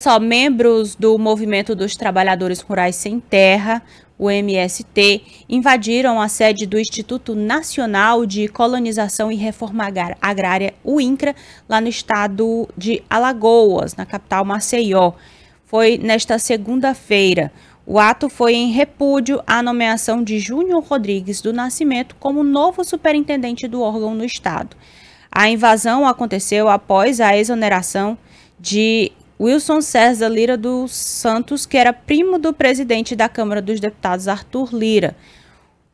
só, membros do Movimento dos Trabalhadores Rurais Sem Terra, o MST, invadiram a sede do Instituto Nacional de Colonização e Reforma Agrária, o INCRA, lá no estado de Alagoas, na capital Maceió. Foi nesta segunda-feira. O ato foi em repúdio à nomeação de Júnior Rodrigues do Nascimento como novo superintendente do órgão no estado. A invasão aconteceu após a exoneração de Wilson César Lira dos Santos, que era primo do presidente da Câmara dos Deputados, Arthur Lira.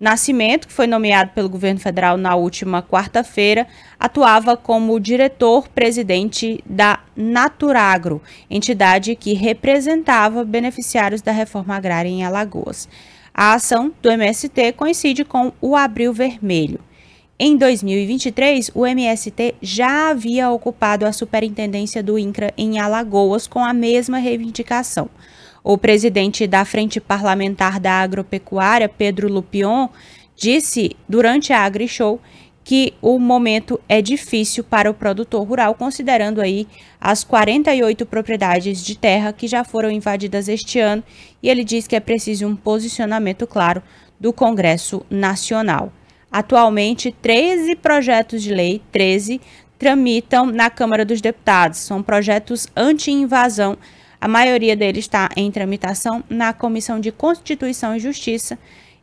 Nascimento, que foi nomeado pelo governo federal na última quarta-feira, atuava como diretor-presidente da Naturagro, entidade que representava beneficiários da reforma agrária em Alagoas. A ação do MST coincide com o Abril Vermelho. Em 2023, o MST já havia ocupado a superintendência do INCRA em Alagoas com a mesma reivindicação. O presidente da Frente Parlamentar da Agropecuária, Pedro Lupion, disse durante a AgriShow que o momento é difícil para o produtor rural, considerando aí as 48 propriedades de terra que já foram invadidas este ano, e ele diz que é preciso um posicionamento claro do Congresso Nacional. Atualmente, 13 projetos de lei, 13, tramitam na Câmara dos Deputados. São projetos anti-invasão. A maioria deles está em tramitação na Comissão de Constituição e Justiça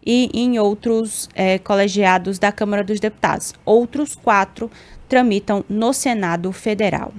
e em outros é, colegiados da Câmara dos Deputados. Outros quatro tramitam no Senado Federal.